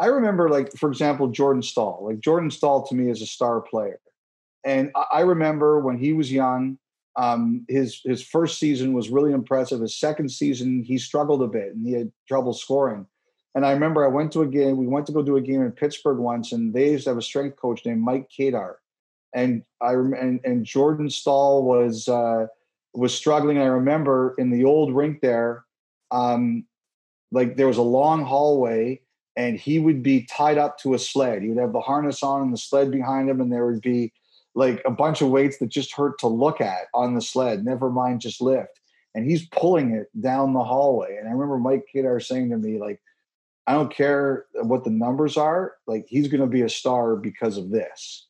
I remember, like, for example, Jordan Stahl. Like, Jordan Stahl to me is a star player. And I remember when he was young, um, his his first season was really impressive. His second season, he struggled a bit and he had trouble scoring. And I remember I went to a game. We went to go do a game in Pittsburgh once, and they used to have a strength coach named Mike Kadar. And I and, and Jordan Stahl was uh, was struggling. I remember in the old rink there, um, like there was a long hallway, and he would be tied up to a sled. He would have the harness on and the sled behind him, and there would be like a bunch of weights that just hurt to look at on the sled, never mind just lift. And he's pulling it down the hallway. And I remember Mike Kidar saying to me, like, I don't care what the numbers are, like he's gonna be a star because of this.